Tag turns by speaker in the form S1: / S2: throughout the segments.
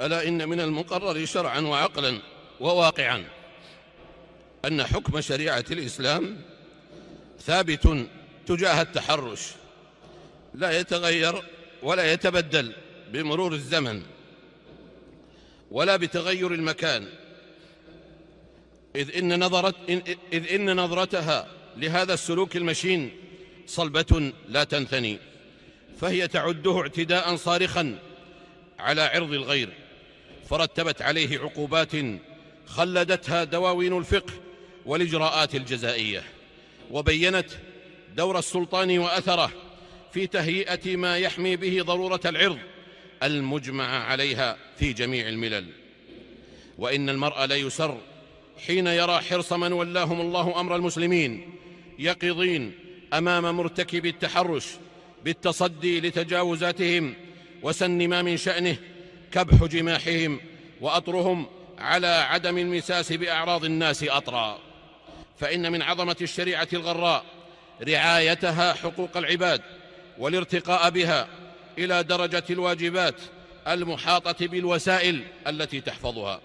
S1: ألا إن من المقرر شرعا وعقلا وواقعا أن حكم شريعة الإسلام ثابت تجاه التحرش لا يتغير ولا يتبدل بمرور الزمن ولا بتغير المكان إذ إن, نظرت إذ إن نظرتها لهذا السلوك المشين صلبة لا تنثني فهي تعده اعتداء صارخا على عرض الغير فرتبت عليه عقوبات خلدتها دواوين الفقه والاجراءات الجزائيه وبينت دور السلطان واثره في تهيئه ما يحمي به ضروره العرض المجمع عليها في جميع الملل وان المرء ليسر حين يرى حرص من ولاهم الله امر المسلمين يقظين امام مرتكب التحرش بالتصدي لتجاوزاتهم وسن ما من شانه كبح جماحهم وأطرهم على عدم المساس بأعراض الناس أطرا فإن من عظمة الشريعة الغراء رعايتها حقوق العباد والارتقاء بها إلى درجة الواجبات المحاطة بالوسائل التي تحفظها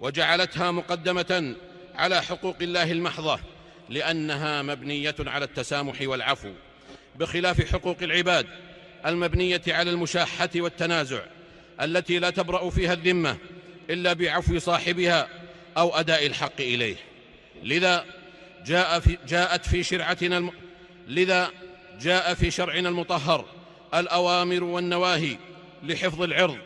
S1: وجعلتها مقدمة على حقوق الله المحضة لأنها مبنية على التسامح والعفو بخلاف حقوق العباد المبنية على المشاحة والتنازع التي لا تبرأ فيها الذمة إلا بعفو صاحبها أو أداء الحق إليه لذا جاء في جاءت في شرعتنا الم... لذا جاء في شرعنا المطهر الأوامر والنواهي لحفظ العرض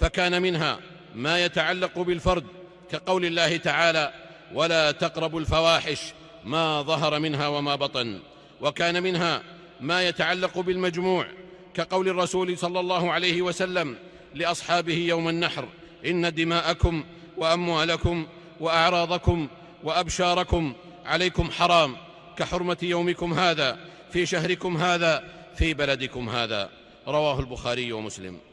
S1: فكان منها ما يتعلق بالفرد كقول الله تعالى ولا تقربوا الفواحش ما ظهر منها وما بطن وكان منها ما يتعلق بالمجموع كقول الرسول صلى الله عليه وسلم لاصحابه يوم النحر ان دماءكم واموالكم واعراضكم وابشاركم عليكم حرام كحرمه يومكم هذا في شهركم هذا في بلدكم هذا رواه البخاري ومسلم